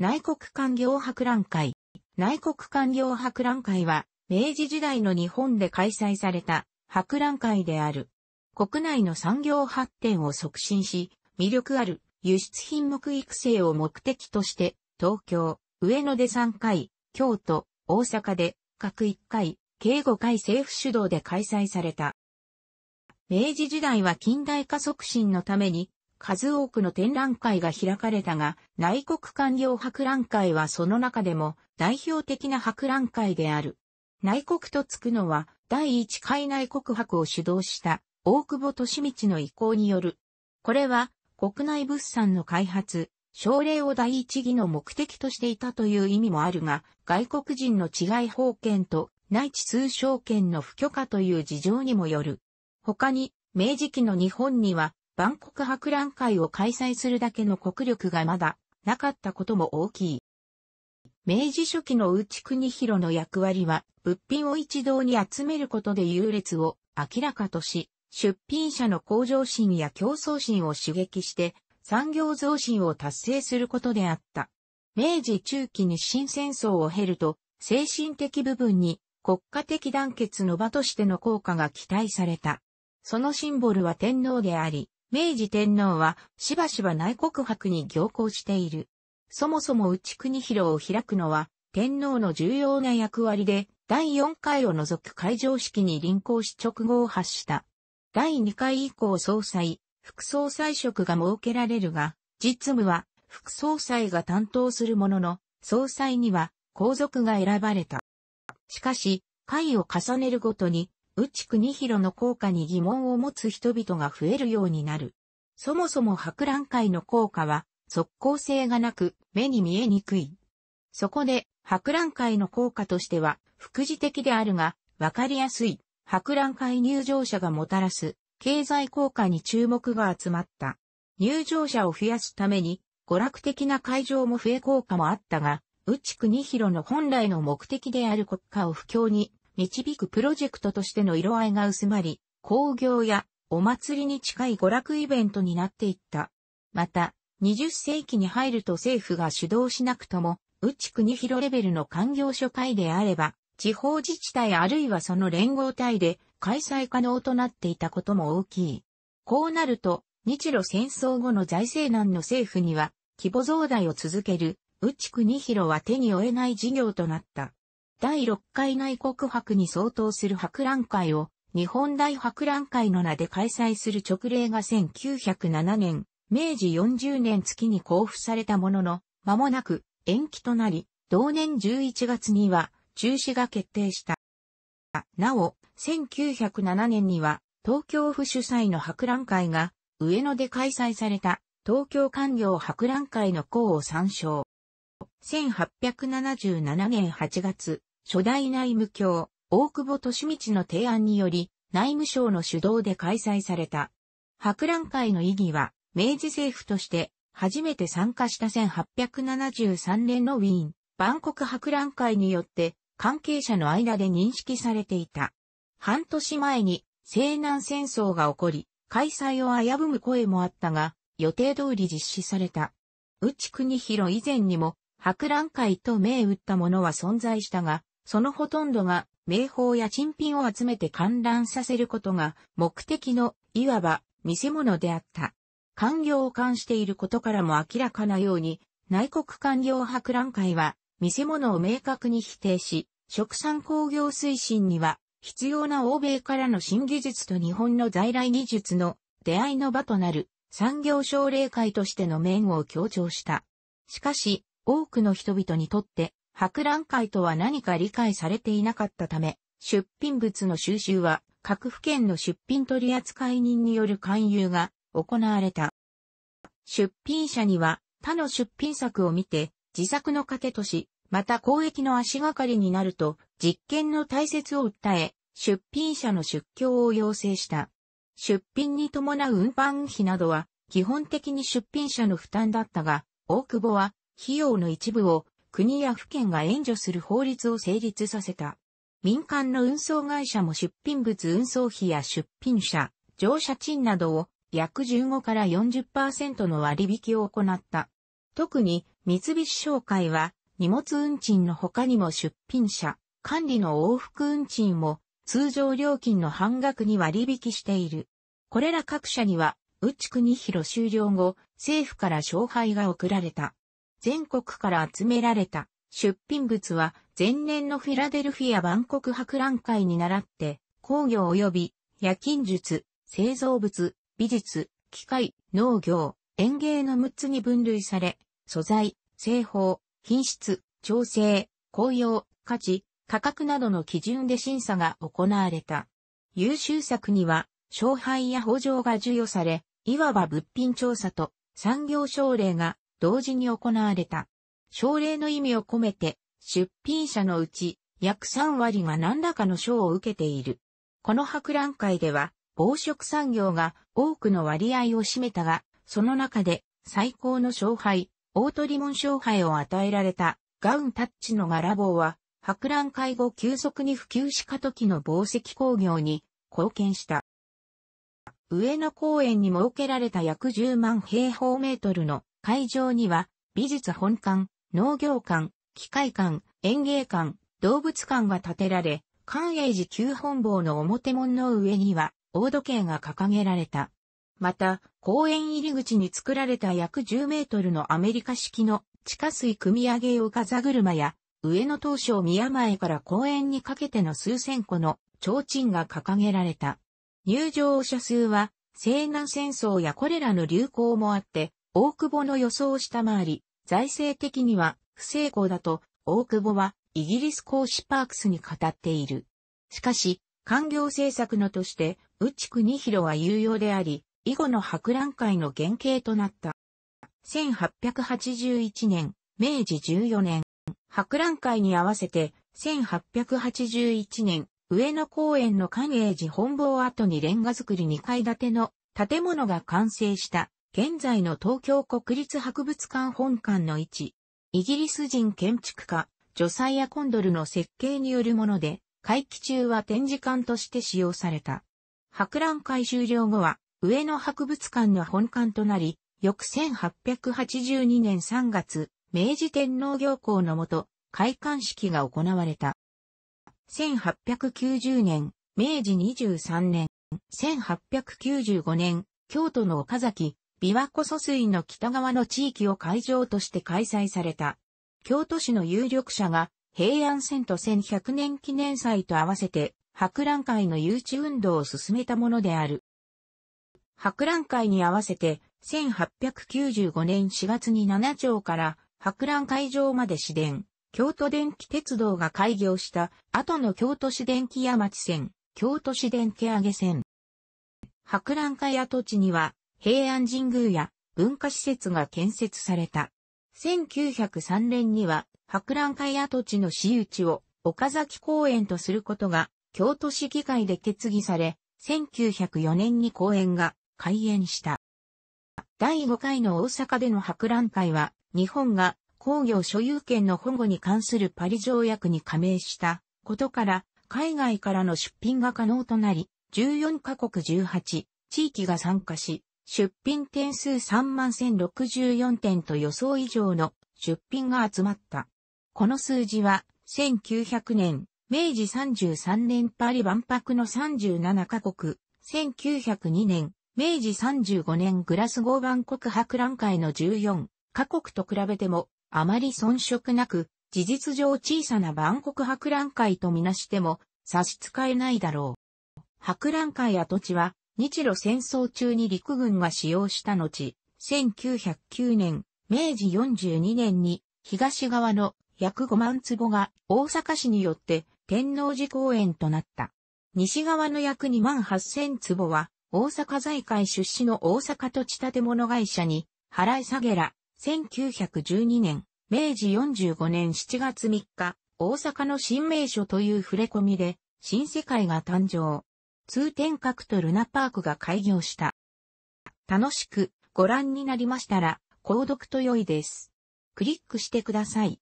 内国官業博覧会。内国官業博覧会は、明治時代の日本で開催された博覧会である。国内の産業発展を促進し、魅力ある輸出品目育成を目的として、東京、上野で3回、京都、大阪で各1回、計5回政府主導で開催された。明治時代は近代化促進のために数多くの展覧会が開かれたが、内国官僚博覧会はその中でも代表的な博覧会である。内国とつくのは、第一回内国博を主導した大久保利道の意向による。これは、国内物産の開発、奨励を第一義の目的としていたという意味もあるが、外国人の治外法権と内地通商権の不許可という事情にもよる。他に、明治期の日本には万国博覧会を開催するだけの国力がまだなかったことも大きい。明治初期の内国広の役割は、物品を一堂に集めることで優劣を明らかとし、出品者の向上心や競争心を刺激して、産業増進を達成することであった。明治中期に新戦争を経ると、精神的部分に国家的団結の場としての効果が期待された。そのシンボルは天皇であり、明治天皇はしばしば内国博に行行している。そもそも内国広を開くのは天皇の重要な役割で第4回を除く会場式に臨行し直後を発した。第2回以降総裁、副総裁職が設けられるが、実務は副総裁が担当するものの、総裁には皇族が選ばれた。しかし、会を重ねるごとに内国広の効果に疑問を持つ人々が増えるようになる。そもそも博覧会の効果は、即効性がなく、目に見えにくい。そこで、博覧会の効果としては、副次的であるが、わかりやすい、博覧会入場者がもたらす、経済効果に注目が集まった。入場者を増やすために、娯楽的な会場も増え効果もあったが、内国広の本来の目的である国家を不況に導くプロジェクトとしての色合いが薄まり、工業やお祭りに近い娯楽イベントになっていった。また、20世紀に入ると政府が主導しなくとも、内国広レベルの官業所会であれば、地方自治体あるいはその連合体で開催可能となっていたことも大きい。こうなると、日露戦争後の財政難の政府には、規模増大を続ける、内国広は手に負えない事業となった。第6回内国博に相当する博覧会を日本大博覧会の名で開催する直令が1907年、明治40年月に交付されたものの、間もなく延期となり、同年11月には中止が決定した。なお、1907年には東京府主催の博覧会が上野で開催された東京官業博覧会の項を参照。1877年8月、初代内務卿、大久保利道の提案により、内務省の主導で開催された。博覧会の意義は、明治政府として初めて参加した1873年のウィーン、万国博覧会によって関係者の間で認識されていた。半年前に西南戦争が起こり、開催を危ぶむ声もあったが、予定通り実施された。内国広以前にも博覧会と銘打ったものは存在したが、そのほとんどが名宝や珍品を集めて観覧させることが目的の、いわば、見せ物であった。官業を冠していることからも明らかなように、内国官業博覧会は、見せ物を明確に否定し、食産工業推進には、必要な欧米からの新技術と日本の在来技術の出会いの場となる産業奨励会としての面を強調した。しかし、多くの人々にとって博覧会とは何か理解されていなかったため、出品物の収集は各府県の出品取扱人による勧誘が行われた。出品者には他の出品作を見て自作の糧とし、また公益の足がかりになると実験の大切を訴え、出品者の出境を要請した。出品に伴う運搬費などは基本的に出品者の負担だったが、大久保は費用の一部を国や府県が援助する法律を成立させた。民間の運送会社も出品物運送費や出品者、乗車賃などを約15から40%の割引を行った。特に三菱商会は荷物運賃の他にも出品者、管理の往復運賃を通常料金の半額に割引している。これら各社には、内国広終了後、政府から勝敗が送られた。全国から集められた出品物は前年のフィラデルフィア万国博覧会に倣って工業及び夜勤術、製造物、美術、機械、農業、園芸の6つに分類され、素材、製法、品質、調整、紅用、価値、価格などの基準で審査が行われた。優秀作には、勝敗や補助が授与され、いわば物品調査と産業奨励が同時に行われた。奨励の意味を込めて、出品者のうち約3割が何らかの賞を受けている。この博覧会では、防食産業が多くの割合を占めたが、その中で最高の勝敗、大鳥門勝敗を与えられたガウンタッチの柄棒は、博覧会後急速に普及した時の宝石工業に貢献した。上野公園に設けられた約10万平方メートルの会場には、美術本館、農業館、機械館、園芸館、動物館が建てられ、関永寺旧本坊の表門の上には、大時計が掲げられた。また、公園入り口に作られた約10メートルのアメリカ式の地下水組み上げ用風車や、上野東照宮前から公園にかけての数千個の提灯が掲げられた。入場者数は、西南戦争やこれらの流行もあって、大久保の予想を下回り、財政的には不成功だと大久保はイギリス公使パークスに語っている。しかし、官業政策のとして、内二広は有用であり、以後の博覧会の原型となった。1881年、明治14年、博覧会に合わせて、1881年、上野公園の寛永寺本坊跡にレンガ造り2階建ての建物が完成した現在の東京国立博物館本館の位置、イギリス人建築家、ジョサイア・コンドルの設計によるもので、会期中は展示館として使用された。博覧会終了後は、上野博物館の本館となり、翌1882年3月、明治天皇行幸のもと、開館式が行われた。1890年、明治23年、1895年、京都の岡崎、琵琶湖疎水の北側の地域を会場として開催された。京都市の有力者が平安遷都1100年記念祭と合わせて博覧会の誘致運動を進めたものである。博覧会に合わせて1895年4月に7町から博覧会場まで市電、京都電気鉄道が開業した後の京都市電気山地線、京都市電気上げ線。博覧会跡地には平安神宮や文化施設が建設された。1903年には博覧会跡地の私有地を岡崎公園とすることが京都市議会で決議され、1904年に公園が開園した。第5回の大阪での博覧会は、日本が工業所有権の保護に関するパリ条約に加盟したことから、海外からの出品が可能となり、14カ国18地域が参加し、出品点数3万1064点と予想以上の出品が集まった。この数字は1900年、明治33年パリ万博の37カ国、1902年、明治35年グラスゴー万国博覧会の14カ国と比べてもあまり遜色なく、事実上小さな万国博覧会とみなしても差し支えないだろう。博覧会跡地は日露戦争中に陸軍が使用した後、1909年、明治42年に東側の約5万坪が大阪市によって天王寺公園となった。西側の約2万8000坪は大阪財界出資の大阪土地建物会社に払い下げら、1912年、明治45年7月3日、大阪の新名所という触れ込みで、新世界が誕生。通天閣とルナパークが開業した。楽しくご覧になりましたら、購読と良いです。クリックしてください。